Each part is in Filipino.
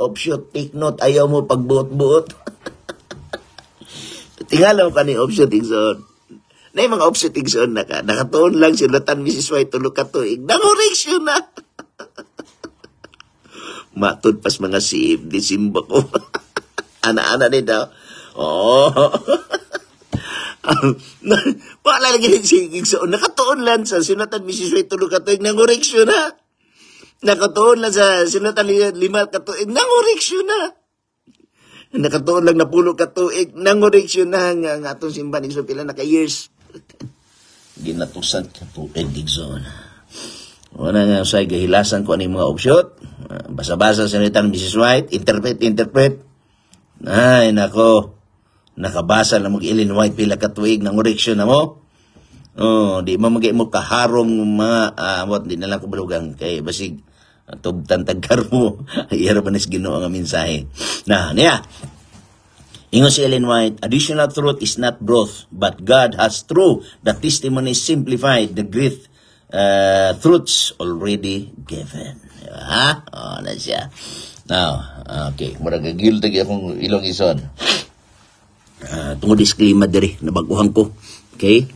Oh, shoot, take note. Ayaw mo pagbuot-buot. Tingalaw ka ni offshot igsoon. Na yung mga offshot igsoon na ka. Nakatuon lang si Latan Mrs. White tulog ka tuig. Nangoreksyon na! Matod pas mga siib. Disimba ko. Ana-ana din daw. Oo. Wala lang din si Igsoon. Nakatuon lang sa sinatan Mrs. White tulog ka tuig. Nangoreksyon na! Nakatuon na sa sinatan lima katuig, nangoriksyo na. Nakatuon lang na pulo katuig, nangoriksyo na nga nga itong simba ni Sopila na ka po, Ginatusan zone. Digson. Una nga sa gahilasan ko ano mga upshot. Ah, basa-basa sa nitan Mrs. White, interpret, interpret. Ay, nako. Nakabasa na mag ilin White pila katuig, nangoriksyo na mo. Oh, di mamagay mo kaharong mga uh, ah, what di na lang ko kay basig tubtan tagkar mo panis Ginoo nga mensahe na niya Ingon si Ellen White, additional truth is not growth, but God has through the testimony simplified the great uh, truths already given. Ha? O, oh, na siya. Now, okay. Muraga guilty akong ilong ison. Uh, ah, tungo disclaimer diri, nabaguhan ko. Okay?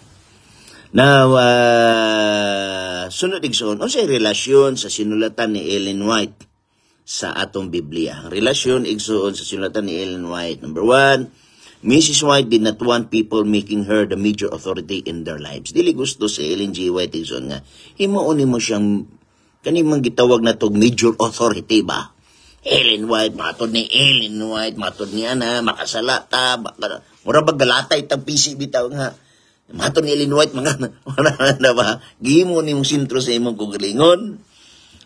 Now, uh, sunod igsoon o sa relasyon sa sinulatan ni Ellen White sa atong Biblia. Ang relasyon igsoon sa sinulatan ni Ellen White. Number one, Mrs. White did not want people making her the major authority in their lives. Dili gusto si Ellen G. White igsoon nga. Himuon mo siyang kanimang gitawag na tog major authority ba? Ellen White, matod ni Ellen White, matod niya na, makasalata, mura ba galatay tag PCB tao nga Mato ni Ellen White, mga na ba? Gihimo ni mong sintro sa imong kugalingon.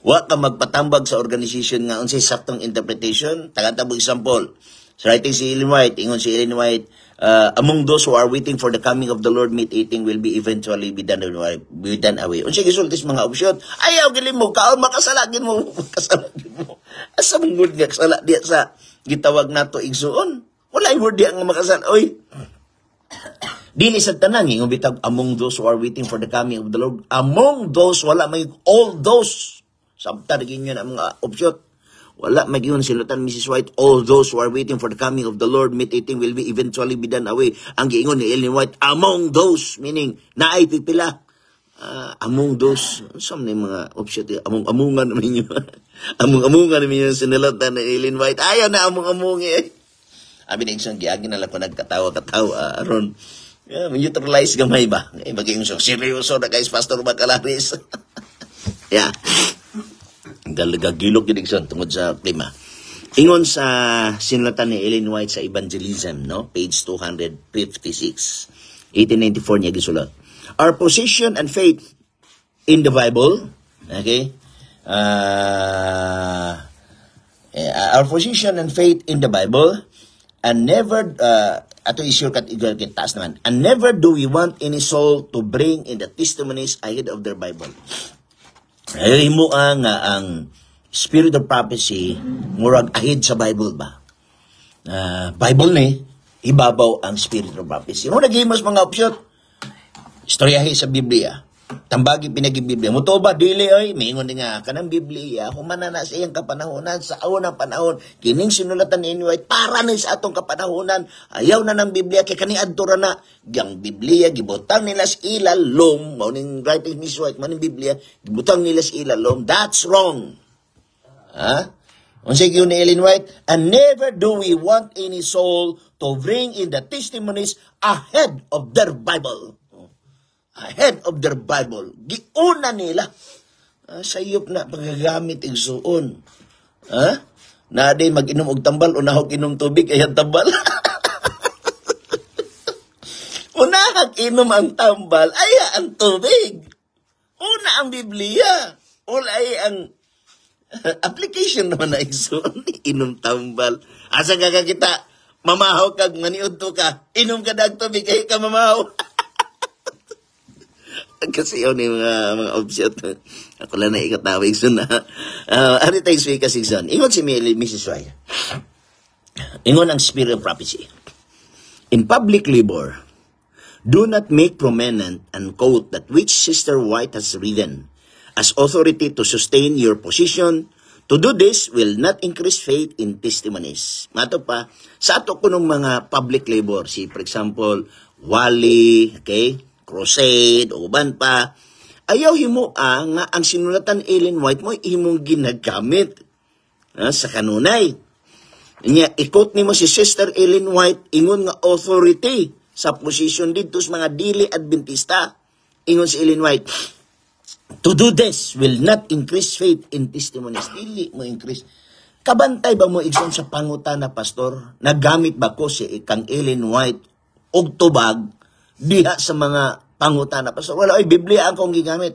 Wa ka magpatambag sa organization nga unsay saktong interpretation. Tagatabog example. Sa writing si Ellen White, ingon si Ellen White, uh, among those who are waiting for the coming of the Lord, meat-eating will be eventually be done away. Be done away. Unsay gisultis mga opsyon. Ayaw gilin mo, kaon makasalagin mo, makasalagin mo. Asa mungod nga kasala diya sa gitawag nato igsuon. Wala yung word diya nga makasal. Oy, Dini sa tanan ingon bitag among those who are waiting for the coming of the Lord, among those wala may all those. Samtad ginyo ang mga opsyot. Wala may magyon silutan Mrs. White. All those who are waiting for the coming of the Lord, mitating will be eventually be done away. Ang giingon ni Ellen White, among those, meaning, naay pipila. Uh, ah, among those, some na mga option, among amungan namin yun. among amungan namin yun sinulotan ni Ellen White. Ayaw na among among eh. Abi na isang giagin na lang ko nagkatawa-katawa aron. Ah, Yeah, neutralize gamay ba? Kay eh, maging so seryoso na guys Pastor Bacalaris. yeah. Dalaga gilok gid igsoon tungod sa klima. Ingon sa sinlatan ni Ellen White sa Evangelism, no? Page 256. 1894 niya gisulat. Our position and faith in the Bible, okay? Uh, eh, our position and faith in the Bible and never uh, ato isure kat igal kay taas naman and never do we want any soul to bring in the testimonies ahead of their bible ay mo ang uh, ang spirit of prophecy murag ahead sa bible ba uh, bible ni ibabaw ang spirit of prophecy mo nagay mas mga opsyon istoryahe sa Biblia tambagi pinaging Biblia. Mo ba dili oy miingon nga kanang Biblia humana na sa iyang kapanahonan sa unang panahon kining sinulatan ni anyway, para ni sa atong kapanahonan ayaw na ng Biblia kay kani adto na gyang Biblia gibutang nila sa ilalom mao ning writing ni White man Biblia gibutang nila sa ilalom that's wrong. Ha? Unsa gyud ni Ellen White and never do we want any soul to bring in the testimonies ahead of their Bible ahead of their Bible. Giuna nila. Uh, ah, sayop na pagagamit ig suon. Ha? Huh? Na di mag-inom og tambal unahog inom tubig ayan tambal. unahag inom ang tambal aya ang tubig. Una ang Biblia. All ay ang application naman na igsoon. inom tambal. Asa ka kita? Mamahaw kag maniudto ka. Inom ka dag tubig ay ka mamahaw. kasi yun yung uh, mga opsyon. Ako lang na ikatawag so na. Uh, ah, ari tayo sa ikasigsan. Ingon si Mrs. Wai. Ingon ang spirit of prophecy. In public labor, do not make prominent and quote that which Sister White has written as authority to sustain your position. To do this will not increase faith in testimonies. Mato pa, sa ato ko ng mga public labor, si for example, Wally, okay, crusade, uban pa. Ayaw himo ah, nga ang sinulatan Ellen White mo imong ginagamit ah, sa kanunay. niya ikot ni mo si Sister Ellen White ingon nga authority sa position dito sa mga dili Adventista. Ingon si Ellen White, To do this will not increase faith in testimonies. Dili mo increase. Kabantay ba mo igsoon sa pangutana na pastor? Nagamit ba ko si kang Ellen White og tubag diha sa mga pangutana. Pastor, wala, ay, Biblia ang kong gigamit.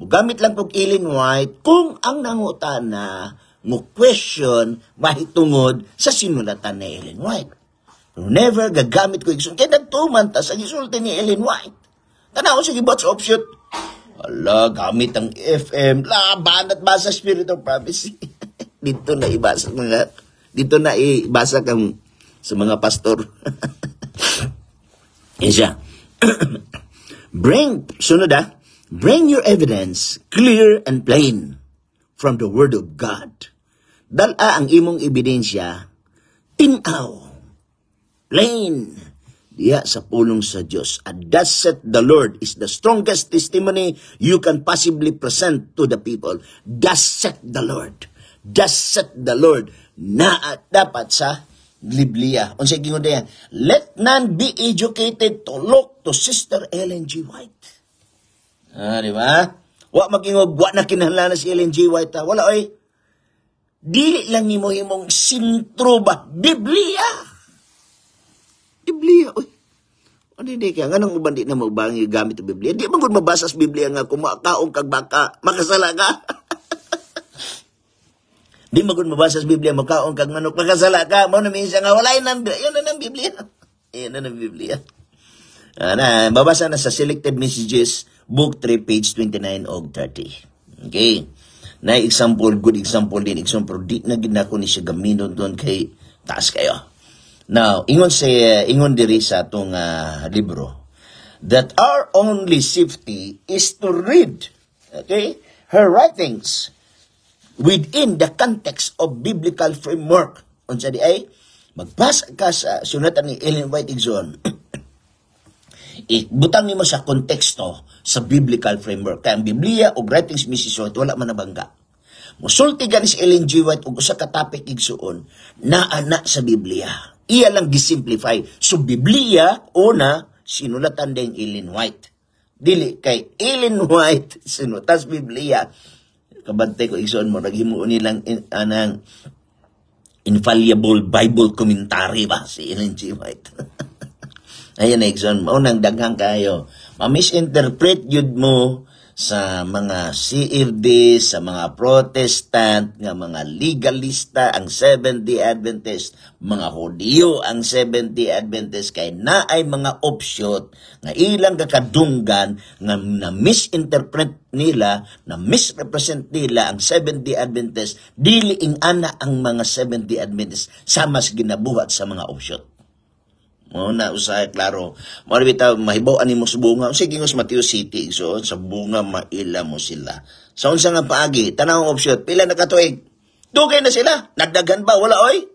Gamit lang kong Ellen White kung ang nangutana mo question mahitungod sa sinulatan ni Ellen White. Never gagamit ko igsoon. Kaya nagtuman ta sa gisulti ni Ellen White. Tanaw sa gibot sa offshoot. Ala, gamit ang FM. Laban at basa Spirit of Prophecy. dito na ibasa mga dito na ibasa kang sa mga pastor. Yan siya. bring, sunod ah, bring your evidence clear and plain from the Word of God. Dala ang imong ebidensya, tinaw, plain, diya sa pulong sa Diyos. And thus said the Lord is the strongest testimony you can possibly present to the people. Thus said the Lord. Thus said the Lord na at dapat sa Biblia. Unsay gingon diyan, let none be educated to look to Sister Ellen G. White. Ah, di ba? Wa magingog, wa na kinahanglan si Ellen G. White. Ha? Ah. Wala oy. Dili lang ni mo himong sintro ba Biblia. Biblia oy. Ano di ka? Anong uban di na mabangi gamit ang Biblia? Di man gud mabasa sa Biblia nga kung makaong kag baka, makasala ka. Di magod mabasa sa Biblia, makaong kag manok, makasala ka, mo na minsan nga, wala yun ang, yun na ng Biblia. Yun na ng Biblia. Ana, ah, babasa na sa Selected Messages, Book 3, page 29 og 30. Okay? Na example, good example din, example, di na ginako ni siya gaminon doon kay taas kayo. Now, ingon sa, ingon diri sa atong uh, libro, that our only safety is to read, okay, her writings, within the context of biblical framework. Unsa di ay magbasa ka sa sunatan ni Ellen White Igson. Ibutang nimo sa konteksto sa biblical framework. Kaya ang Biblia o writings ni Mrs. White wala man nabangga. gani si Ellen G. White og usa ka topic igsuon na ana sa Biblia. Iya lang gisimplify. So Biblia una sinulatan din Ellen White. Dili kay Ellen White sinutas Biblia kabantay ko igsoon mo naghimuon nilang in, anang infallible Bible commentary ba si Ellen G. White. Ayan na igsoon mo nang daghang kayo. Ma-misinterpret yun mo sa mga CFD, sa mga Protestant, nga mga legalista ang Seventh Day Adventist, mga Hudyo ang Seventh Day Adventist kay naay mga offshoot nga ilang kakadunggan nga na misinterpret nila, na misrepresent nila ang Seventh Day Adventist, dili ing ana ang mga Seventh Day Adventist sama sa ginabuhat sa mga offshoot. Mo na usay klaro. Mo ra bitaw mahibaw ani mo subunga. Sige nga Mateo City so sa bunga maila mo sila. Sa unsa nga paagi, Tanawong opsyon, pila na katuig? Dugay na sila. Nagdagan ba wala oy?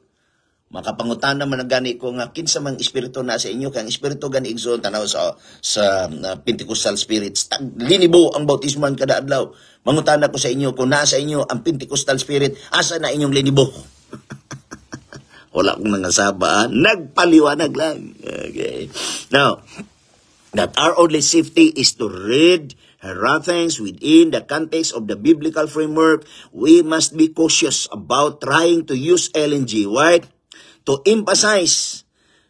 Makapangutan naman ang gani ko nga kinsa mang espiritu na sa inyo kang espiritu gani igsoon tanaw sa sa uh, Pentecostal spirits tag linibo ang bautisman kada adlaw. Mangutana ko sa inyo kung nasa inyo ang Pentecostal spirit, asa na inyong linibo? Wala akong nangasaba. Ah. Nagpaliwanag lang. Okay. Now, that our only safety is to read things within the context of the biblical framework, we must be cautious about trying to use LNG, G. White to emphasize,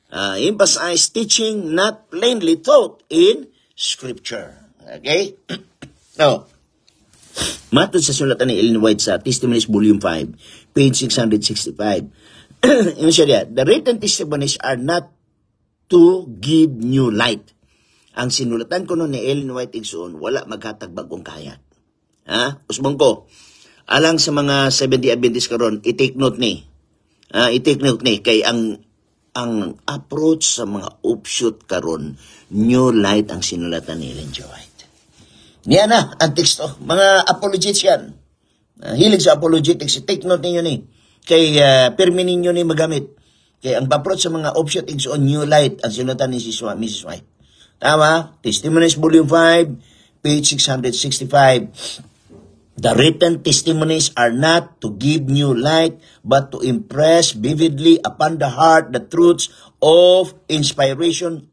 uh, emphasize teaching not plainly taught in Scripture. Okay? Now, matod sa sulatan ni Ellen White sa Testimonies Volume 5, page 665, yung Sharia, the written testimonies are not to give new light. Ang sinulatan ko noon ni Ellen White Igsoon, wala maghatag bagong kahayag. Ha? Usbong ko, alang sa mga 70 Adventist karon, i-take note ni. Uh, i-take note ni kay ang ang approach sa mga offshoot karon new light ang sinulatan ni Ellen White. Niya na ang teksto. Mga apologetics ah, hilig sa apologetics. I-take note ninyo ni kay uh, pirmi ninyo ni magamit. Kay ang paprot sa mga offset is on new light ang sinutan ni Siswa, Mrs. White. Tama? Testimonies Volume 5, page 665. The written testimonies are not to give new light, but to impress vividly upon the heart the truths of inspiration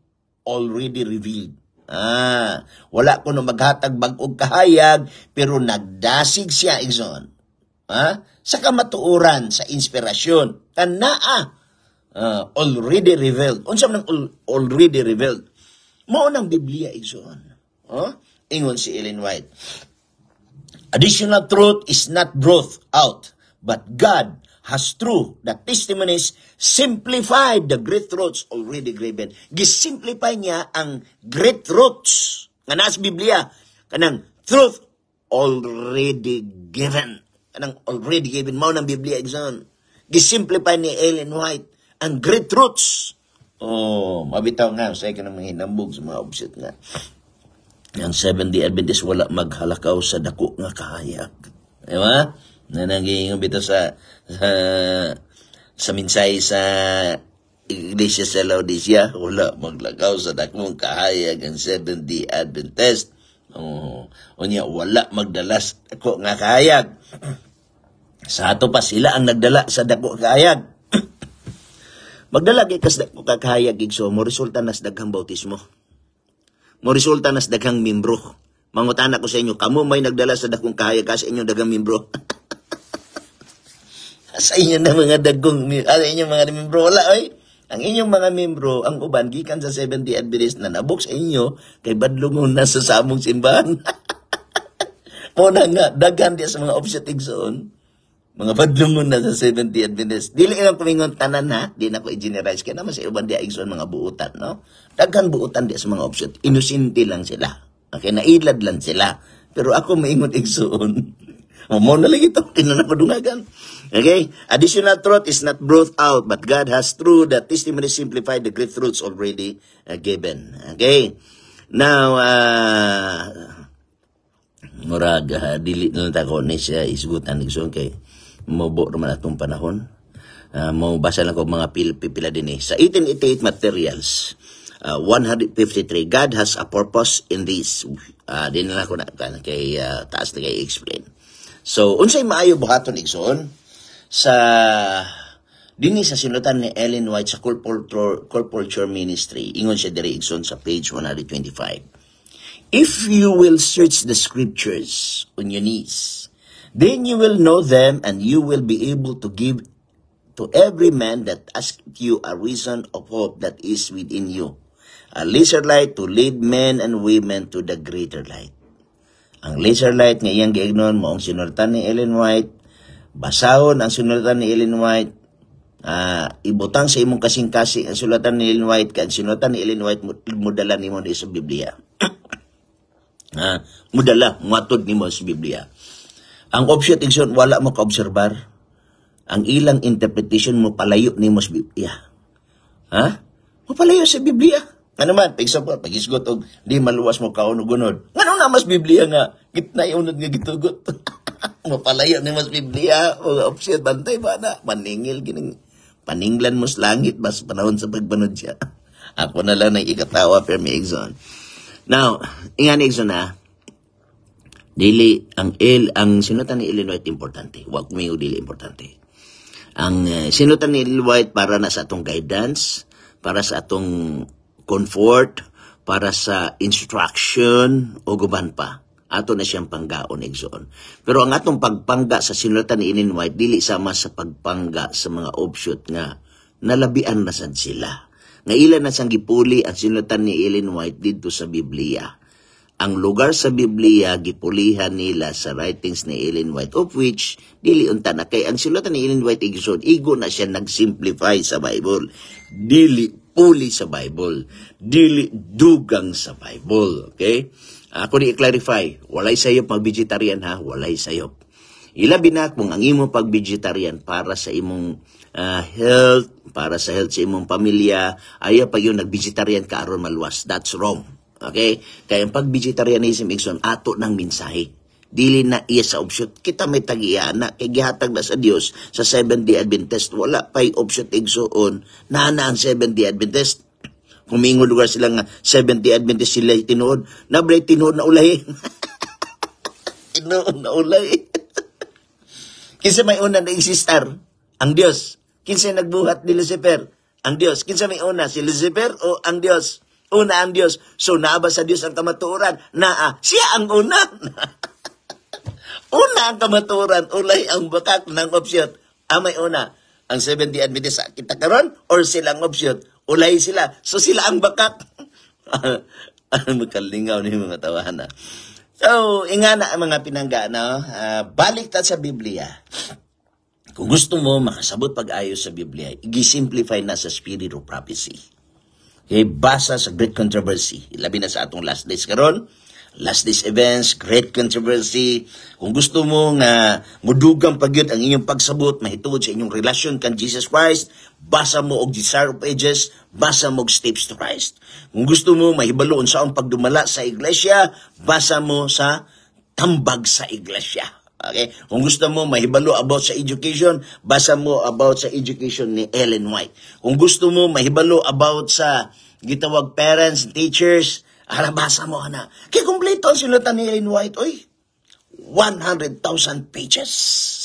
already revealed. Ah, wala ko no maghatag bagog kahayag, pero nagdasig siya, Ison. Ha? Ah? sa kamatuoran, sa inspirasyon, kanaa uh, ah, ah, already revealed. Unsa man ang already revealed? Mao nang Biblia igsoon. Oh? Ingon si Ellen White. Additional truth is not brought out, but God has through the testimonies simplified the great truths already graven. Gisimplify niya ang great truths nga nasa Biblia kanang truth already given. Anong already given mo ng Biblia exam. Gisimplify ni Ellen White ang great truths. Oh, mabitaw nga sa ikan ng mga hinambog sa mga obset nga. Ang 70 Adventist wala maghalakaw sa dako nga kahayag. Di ba? Na nangingong bito sa, sa sa minsay sa Iglesia sa Laodicea, wala maglakaw sa dakong kahayag ang 70 Adventist Oh, unya wala magdalas ko nga kayag. Sa ato pa sila ang nagdala sa dako kayag. Magdala kay kas dako kakayag igso mo resulta nas daghang bautismo. Mo resulta nas daghang membro. Mangutana ko sa inyo, kamo may nagdala sa dakong kayag kasi inyo daghang membro. sa inyo na mga dagong, ah, sa inyo mga membro. wala, oy. Eh? Ang inyong mga membro, ang uban, gikan sa 70 Adventist na nabox sa inyo, kay badlungon na sa samong simbahan. Muna nga, daghan di sa mga obsetig soon. Mga badlungon na sa 70 Adventist. Dili lang kumingon tanan ha, di na ko i-generalize kaya naman sa uban di igsoon mga buutan, no? Daghan buutan di sa mga obsetig. Inusinti lang sila. Okay, nailad lang sila. Pero ako maingon igsoon. Oh, mo na lagi ito, tinanapadungagan. Okay? Additional truth is not brought out, but God has through the testimony simplified the great truths already uh, given. Okay? Now, uh, murag, uh, dili na lang ako ni siya isgutan ni Gson kay mobo naman atong panahon. Uh, mabasa lang ko mga pil pipila din eh. Sa 1888 materials, uh, 153, God has a purpose in this. Uh, din lang ako na kay uh, taas na kay explain. So, unsay maayo buhaton katon igsoon sa dinhi sa sinutan ni Ellen White sa Corporate Culture Ministry, ingon siya diri igsoon sa page 125. If you will search the scriptures on your knees, then you will know them and you will be able to give to every man that asked you a reason of hope that is within you, a lesser light to lead men and women to the greater light. Ang laser light nga iyang giignon mo ang sinultan ni Ellen White. Basahon ang sinultan ni Ellen White. Uh, ibutang sa imong kasing-kasing ang sulatan ni Ellen White kag sinultan ni Ellen White mudala nimo ni sa Biblia. uh, mudala muatod nimo sa Biblia. Ang observation wala mo ka kaobserbar. Ang ilang interpretation mo palayo nimo sa Biblia. Ha? Huh? Mapalayo sa Biblia. Ano man, pigsa po, pagisgot og di maluwas mo kaunog gunod. Ngano na mas Biblia nga, gitna iunod nga gitugot. Mapalaya ni mas Biblia, o opsyon, bantay ba na, maningil, gining, paninglan mo sa langit, mas panahon sa pagbanod siya. Ako na lang nang ikatawa, Fermi Exxon. Now, ingan Exxon na, dili, ang il, ang sinutan ni Illinois importante. Huwag kumingo dili importante. Ang uh, sinutan ni Illinois para na sa atong guidance, para sa atong comfort, para sa instruction o guban pa. Ato na siyang panggaon igsoon. Pero ang atong pagpangga sa sinulatan ni Inin White, dili sama sa pagpangga sa mga offshoot nga nalabian na sad sila. Nga ilan na sang gipuli at sinulatan ni Ellen White dito sa Biblia. Ang lugar sa Biblia gipulihan nila sa writings ni Ellen White of which dili unta na kay ang sinulatan ni Ellen White igsoon igo na siya nagsimplify sa Bible. Dili puli sa Bible. Dili dugang sa Bible. Okay? Ako ni i-clarify, walay sayop pag vegetarian ha, walay sayop. binak mong ang imong pag-vegetarian para sa imong uh, health, para sa health sa imong pamilya, ayaw pa yun nag-vegetarian ka aron maluwas. That's wrong. Okay? Kaya ang pag-vegetarianism, Ikson, ato ng minsahe dili na iya sa opsyon kita may tagiya na kay gihatag na sa Dios sa 7 Day Adventist wala pay opsyon igsuon na na ang 7 Day Adventist kumingod lugar sila nga Seventh Day Adventist sila tinuod na bray tinuod na ulay tinuod na ulay kinsa may una na existar ang Dios kinsa nagbuhat ni Lucifer ang Dios kinsa may una si Lucifer o ang Dios una ang Dios so naaba sa Dios ang kamatuoran naa siya ang una Una ang kamaturan, ulay ang bakak ng opsyon. Amay ah, una, ang 70 admitted sa kita karon or silang ang opsyon. Ulay sila. So sila ang bakak. Magkalingaw ni mga tawahan na. Ah. So, ingana ang mga pinangga, no? Uh, ah, balik ta sa Biblia. Kung gusto mo makasabot pag-ayos sa Biblia, i-simplify na sa spirit of prophecy. Okay, basa sa Great Controversy. Labi na sa atong last days karon last days events, great controversy. Kung gusto mo nga mudugang pagyot ang inyong pagsabot, mahituod sa inyong relasyon kan Jesus Christ, basa mo og Desire of Ages, basa mo og Steps to Christ. Kung gusto mo mahibaloon sa ang pagdumala sa iglesia, basa mo sa Tambag sa Iglesia. Okay? Kung gusto mo mahibalo about sa education, basa mo about sa education ni Ellen White. Kung gusto mo mahibalo about sa gitawag parents, teachers, Harabasa mo, ana. Kikumpleto ang silutan ni Ellen White, oy. 100,000 pages.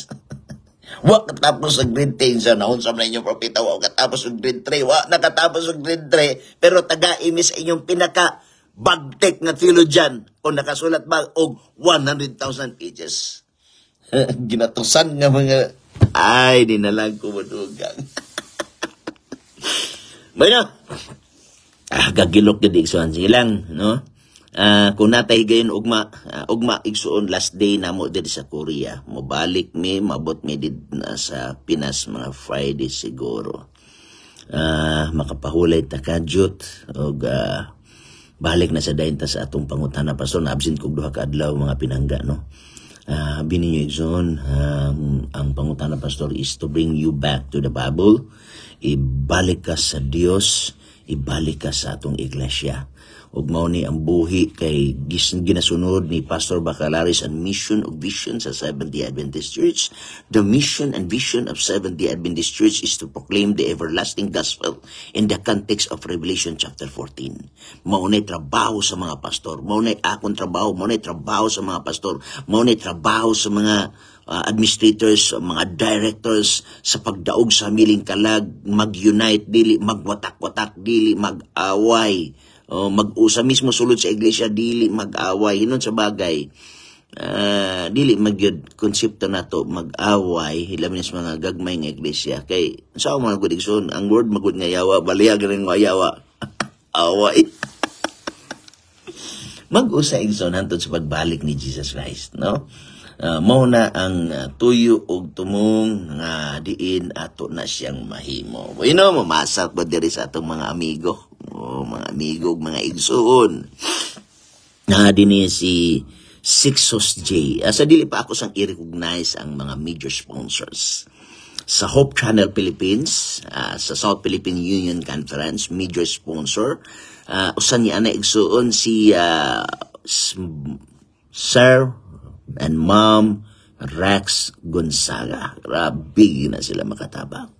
wa katapos ang grade 10 sa naon sa inyo propita wa katapos ang grade 3 wa nakatapos ang grade 3 pero taga imis sa inyong pinaka bagtek nga theologian o nakasulat ba og 100,000 pages ginatusan nga mga ay dinalag ko madugang bueno ah, gagilok gid igsuon silang no ah, kung natay gayon ugma uh, ugma igsuon last day namo diri sa Korea mobalik mi mabot mi did na sa Pinas mga Friday siguro ah, makapahulay ta kadyot og uh, balik na sa dayon sa atong pangutana pastor na absent kog duha ka adlaw mga pinangga no uh, ah, bininyo igsoon um, ang pangutana pastor is to bring you back to the Bible ibalik ka sa Dios ibalik ka sa atong iglesia. Ug mao ni ang buhi kay ginasunod ni Pastor Bacalaris ang mission ug vision sa Seventh-day Adventist Church. The mission and vision of Seventh-day Adventist Church is to proclaim the everlasting gospel in the context of Revelation chapter 14. Mao ni trabaho sa mga pastor, mao ni akong trabaho, mao ni trabaho sa mga pastor, mao ni trabaho sa mga uh, administrators, ah, mga directors sa pagdaog sa miling kalag, mag-unite, dili, magwatak-watak, dili, mag-away. O, oh, mag-usa mismo sulod sa iglesia, dili, mag-away. Hinon sa bagay, uh, dili magyod konsepto nato mag-away hilamin sa mga gagmay nga iglesia kay sa so, mga good ang word magud nga yawa baliya ganin nga yawa away mag-usa igson hantod sa pagbalik ni Jesus Christ no Ah, mao na ang ah, tuyo og tumong nga diin ato na siyang mahimo. You know, mamasal ba diri sa atong mga amigo? O oh, mga amigo, mga igsuon. Na din si Sixos J. Uh, dili pa ako sang i-recognize ang mga major sponsors. Sa Hope Channel Philippines, uh, sa South Philippine Union Conference, major sponsor, uh, usan niya na igsuon si uh, Sir and Mom Rex Gonzaga. Grabe na sila makatabang.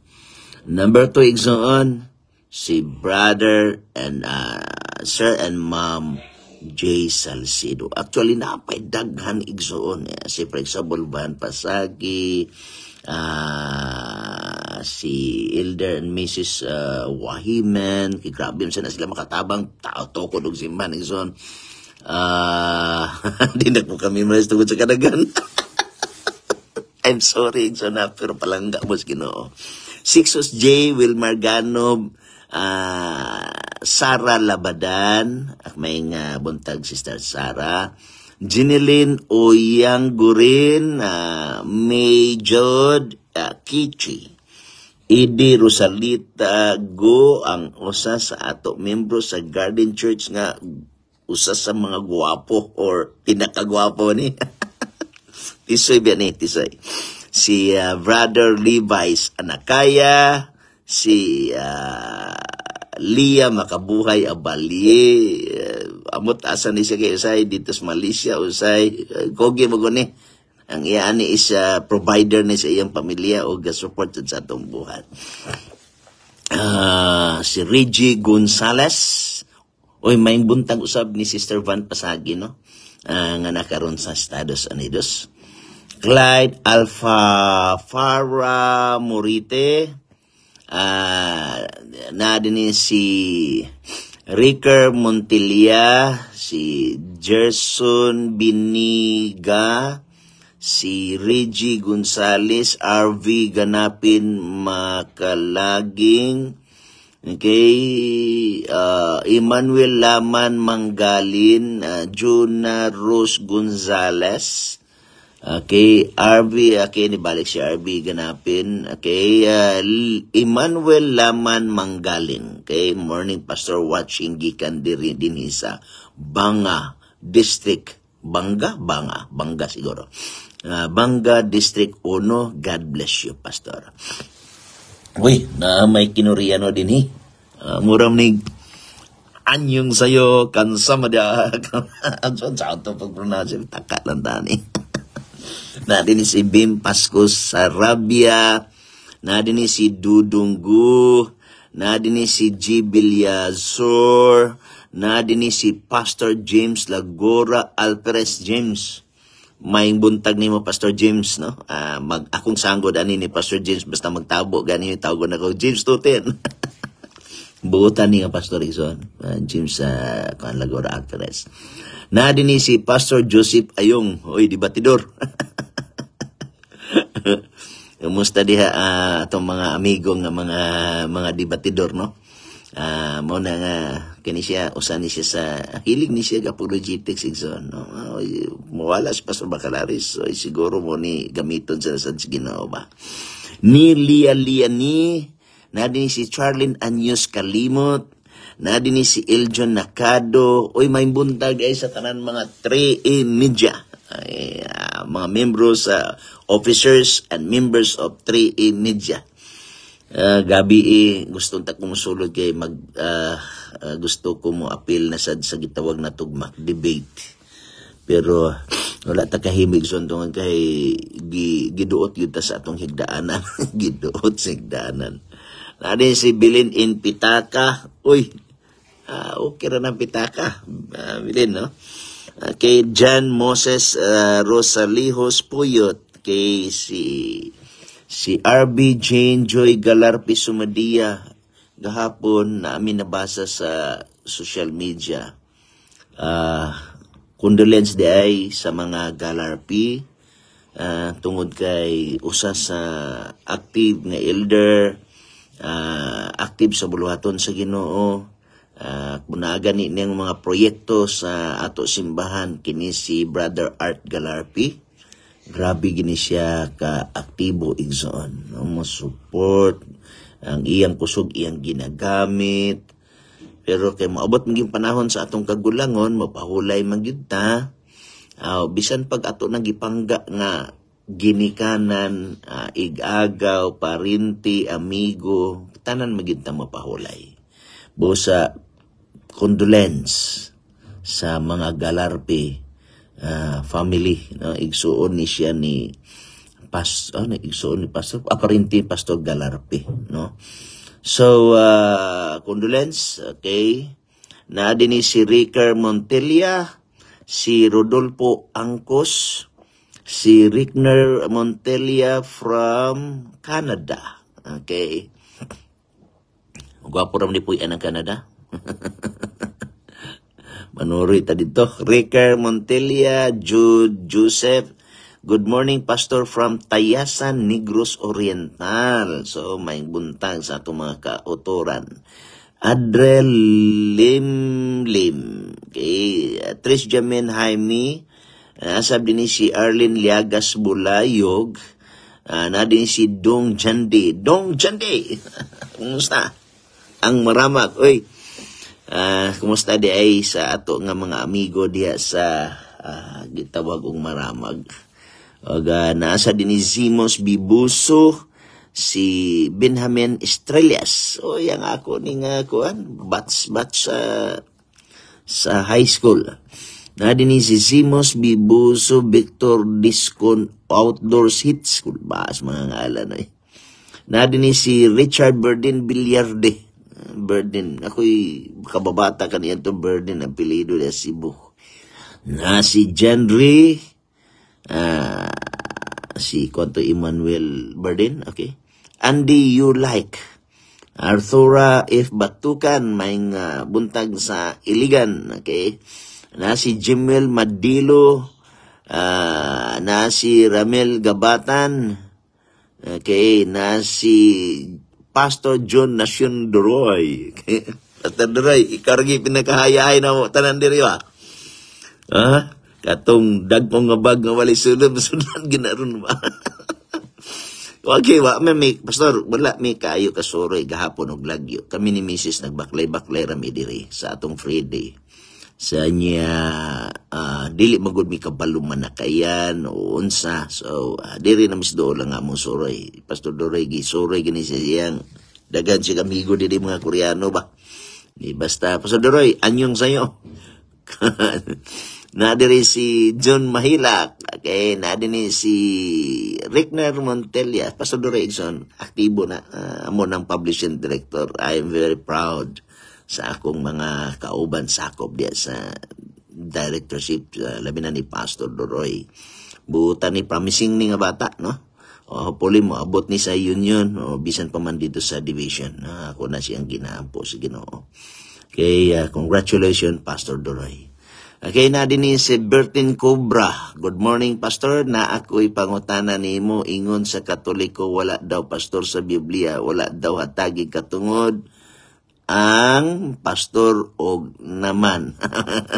Number two, Igsoon, si Brother and uh, Sir and Mom J. Salcido. Actually, napay daghan igsoon. Eh. Si, for example, Van Pasagi, uh, si Elder and Mrs. Uh, ah, Wahiman, kay grabe na sila makatabang, tao-tokod to ko si Man, igsoon. Ah, hindi uh, na po kami malas tungkol sa kanagan. I'm sorry, Jonah, pero palangga mo ginoo. Sixos J. Will Marganov, ah, Sara Labadan, ah, may nga buntag sister Sara, Jinilin Oyanggurin, uh, May Jod Kichi, Idi Rosalita Go ang usa sa ato membro sa Garden Church nga usa sa mga guwapo or pinakagwapo ni. tisoy ba ni, tisoy. Si uh, Brother Levi's Anakaya, si uh, Lia Makabuhay Abali, uh, amot asa ni siya usay, dito sa Malaysia usay, uh, kogi mo guni. Ang iyaani is uh, provider ni sa iyang pamilya o support sa atong buhat. Uh, ah, si Reggie Gonzalez, Oy, may buntag usab ni Sister Van Pasagi, no? Uh, nga nakaroon sa Estados Unidos. Clyde Alpha Farah Morite. Uh, na din eh si Ricker Montilia, si Gerson Biniga, si Reggie Gonzales, RV Ganapin Makalaging, Okay, uh, Emmanuel Laman Manggalin, uh, Juna Rose Gonzales, Okay, kay RB, uh, nibalik si RB ganapin, Okay, uh, Emmanuel Laman Manggalin, kay Morning Pastor Watching Gikan diri din isa. Banga District, Banga, Banga, Banga siguro. Uh, Banga District 1, God bless you, Pastor. Uy, na may kinuriano din hi. Uh, eh. ah, muram ni anyong sayo kansama dia kansan sa auto pag-pronounce taka lang tani. Natin si Bim Pasko Sarabia, natin si Dudunggu, na natin si G. na natin si Pastor James Lagora Alperes James maing buntag nimo Pastor James no uh, mag akong sanggod ani ni Pastor James basta magtabo gani yung na ko James Tutin buutan ni Pastor Ison uh, ah, James uh, ah, kan lagora actress na din si Pastor Joseph Ayong oy di batidor Kumusta diha uh, atong mga amigo nga mga mga debatidor no? uh, mo na nga kini siya usan ni siya sa hilig ni siya ga logistics igsoon no oh, ah, mawalas pa sa bakalaris so siguro mo ni gamiton sa sa Ginoo ba ni Lia Lia ni na din si Charlene Anyos Kalimot na din si Eljon Nakado oy may buntag ay sa tanan mga 3A media ay, uh, mga members sa uh, officers and members of 3A media Ah, gabi eh, gusto ta kong kay mag uh, uh, gusto ko mo appeal na sad sa gitawag na tugma debate pero wala ta kahimig suntungan kay gi, giduot yun ta sa atong higdaanan giduot sa higdaanan na si Bilin in Pitaka uy uh, okay ra ng Pitaka uh, Bilin no uh, kay John Moses uh, Rosalijos Puyot kay si Si RB Jane Joy Galarpi Sumadia gahapon na amin nabasa sa social media. Uh, condolence di ay sa mga Galarpi uh, tungod kay usa sa active nga elder uh, active sa buluhaton sa Ginoo uh, kunaga ni mga proyekto sa ato simbahan kini si Brother Art Galarpi grabe gini siya ka aktibo igsoon no mo support ang iyang kusog iyang ginagamit pero kay moabot maging panahon sa atong kagulangon mapahulay man gyud ta uh, bisan pag ato nang gipangga nga ginikanan uh, igagaw parinti amigo tanan magid ta mapahulay busa condolence sa mga galarpi uh, family no igsuon ni siya ni pas oh, igsuon ni pastor aparente pastor Galarpe no so uh, condolence okay na din si Ricker Montelia si Rodolfo Angkos si Rickner Montelia from Canada okay Gwapo ram po yan ang Canada Manuri ta dito. Ricker Montilla, Jude Joseph. Good morning, Pastor from Tayasan, Negros Oriental. So, may buntag sa itong mga kautoran. Adrel Lim Lim. Okay. Tris Jamin Jaime. Nasab ah, din si Arlene Liagas Bulayog. Uh, na din si Dong Jandi. Dong Jandi! Kumusta? Ang maramat. Uy, Uh, kumusta di ay sa ato nga mga amigo diya sa uh, gitawag og maramag. Og uh, naasa din ni Zimos Bibuso si Benjamin Estrellas. O yang ako ni nga kuan batch batch sa uh, sa high school. Na din ni si Zimos Bibuso Victor Discon Outdoors Hit School. Baas mga ngalan Eh. Na din ni si Richard Burden Billarde burden. Ako'y kababata kaniya to burden. Ang pilido na Cebu. Na si Jenry, uh, si Kwanto Emmanuel Burden, okay? Andy, you like. Arthura F. Batukan, maing uh, buntag sa Iligan, okay? Na si Jimel Madilo, uh, na si Ramel Gabatan, okay? Na si Pastor John Nation Duroy. Pastor Duroy, ikaw pinakahayahay na mo. Tanan diri ba? Ha? Katong dagpong nga bag nga wali sunod, sunod ginaroon ba? Okay, wa may, may pastor, wala may kayo kasuroy gahapon og lagyo. Kami ni Mrs. nagbaklay-baklay rami diri sa atong Friday sanya niya uh, dili magud mi kabalo manakayan o unsa so uh, diri na misdo lang among suroy pastor Doray gi suray gini sa siyang dagan siya amigo diri mga Koreano ba ni basta pastor Doray anyong sayo na diri si John Mahilak okay na diri si Rickner Montella pastor Doray Igson aktibo na uh, amo nang publishing director I am very proud sa akong mga kauban sakop diya sa directorship uh, labi na ni Pastor Doroy buutan ni promising ni nga bata no oh hopefully mo abot ni sa union o bisan pa man dito sa division na ako na siyang ginaampo sa Ginoo okay uh, congratulations Pastor Doroy Okay na din si Bertin Cobra. Good morning, Pastor. Na ako'y pangutana ni mo. Ingon sa Katoliko, wala daw, Pastor, sa Biblia. Wala daw hatagi katungod ang pastor og naman.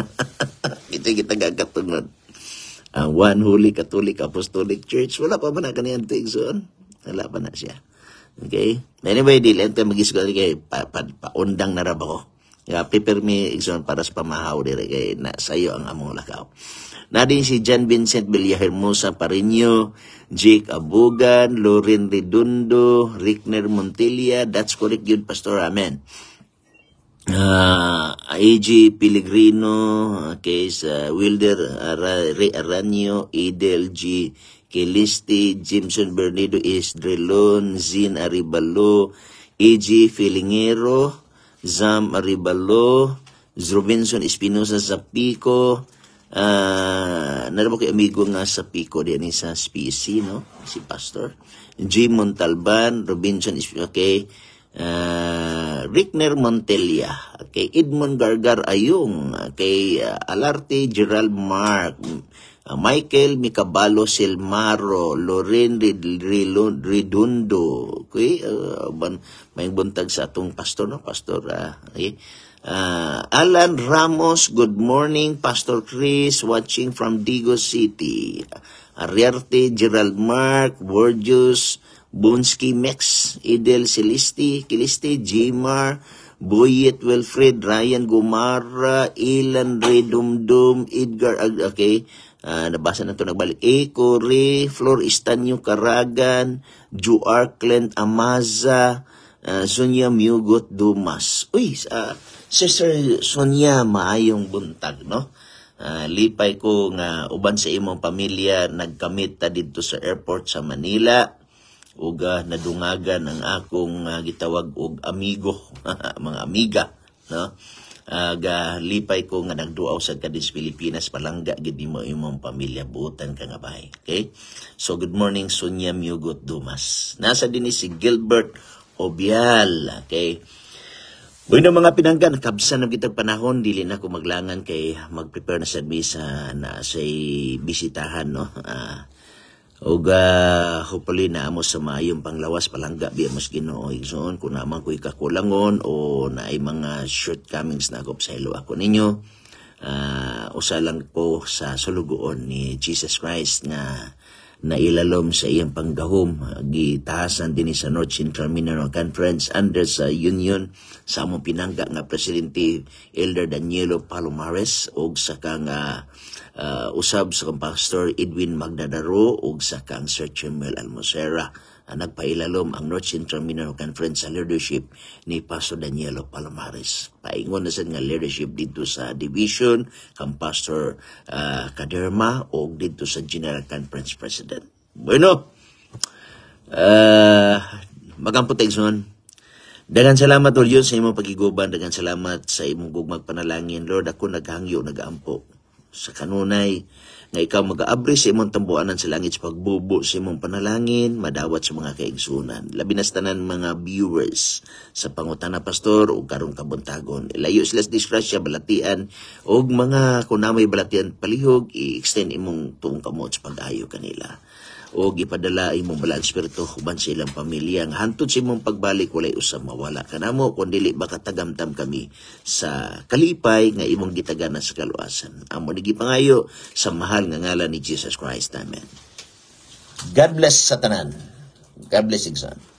Ito kita gagatunan. Ang One Holy Catholic Apostolic Church, wala pa man na kaniyang tigsoon. Wala pa na siya. Okay? Anyway, dili ito mag-isgal kay pa, pa, paundang na rab ako. Yeah, paper me exon para sa pamahaw dire kay na sayo ang among lakaw. Na din si John Vincent Villahermosa Parinyo, Jake Abugan, Loren Redondo, Rickner Montilla, that's correct yun, Pastor. Amen uh, ah, AG Pellegrino, case uh, Wilder uh, Ar Aranio, Edel G. Kelisti, Jimson Bernardo Isdrelon, Zin Aribalo, A.G. Filingero, Zam Aribalo, Robinson Espinosa sa Pico, uh, ah, naramok kay amigo nga sa Pico, diyan sa SPC, no? Si Pastor. G. Montalban, Robinson Espinosa, okay? uh, Rickner Montella, kay Edmond Gargar Ayong, kay uh, Alarte Gerald Mark, uh, Michael Micabalo Silmaro, Loren Redondo, okay, uh, may buntag sa atong pastor, no? Pastor, uh, okay? Uh, Alan Ramos, good morning. Pastor Chris, watching from Digo City. Ariarte, Gerald Mark, Borgius, Bunski Mex, Reyes, Idel Celisti, Kiliste, Jimar, Boyet Wilfred, Ryan Gumara, Ilan Redumdum, Edgar, Ag okay, uh, nabasa na to nagbalik, Eko Re, Flor Istanyo Karagan, Ju Arkland Amaza, uh, Sonia Mugot Dumas. Uy, uh, Sister Sonia, maayong buntag, no? Uh, lipay ko nga uban sa imong pamilya nagkamit ta didto sa airport sa Manila ug uh, nadungagan ang akong uh, gitawag og amigo mga amiga no ag uh, lipay ko nga nagduaw sa Cadiz, Pilipinas palangga gid mo imong pamilya buotan ka nga bahay okay so good morning Sonia Mugot Dumas nasa dinhi si Gilbert Obial okay Buhay na mga pinanggan, kabsan na kitang panahon, dili na ako maglangan kay mag-prepare na sa misa na say bisitahan, no? Uh, ug uh, ah, hopefully na amo sa maayong panglawas palangga biya mas Ginoo igsoon kun naman ko'y kakulangon o naay mga shortcomings na ako sa ilo ako ninyo uh, usa lang ko sa sulugoon ni Jesus Christ na nailalom sa iyang panggahom gitahasan din sa North Central Mineral Conference under sa Union sa among pinangga nga presidente Elder Danielo Palomares og sa kang uh, uh, usab sa kang pastor Edwin Magdadaro ug sa kang Sir Chimuel Almosera uh, nagpailalom ang North Central Mindanao Conference sa leadership ni Pastor Danielo Palomares. Paingon na nga leadership dito sa division kang Pastor uh, Kaderma o dito sa General Conference President. Bueno, uh, magampot igsoon. Dagan salamat ulyon sa imong pagiguban, dagan salamat sa imong gugmag panalangin Lord, ako naghangyo, nagaampo sa kanunay, nga ikaw mag-aabre sa imong tambuanan sa langit sa pagbubo sa imong panalangin, madawat sa mga kaigsunan. Labi na tanan mga viewers sa pangutana pastor o karong kabuntagon. Ilayo sila sa disgrasya, balatian o mga kunamay balatian palihog, i-extend imong tuong kamot sa pag-ayo kanila o gipadala imo bala ang spirito huban sa ilang pamilya ang hantod sa imong pagbalik walay usab mawala kanamo kun dili baka tagamtam kami sa kalipay nga imong gitagana sa kaluasan amo ni pangayo sa mahal nga ngalan ni Jesus Christ amen God bless sa tanan God bless exam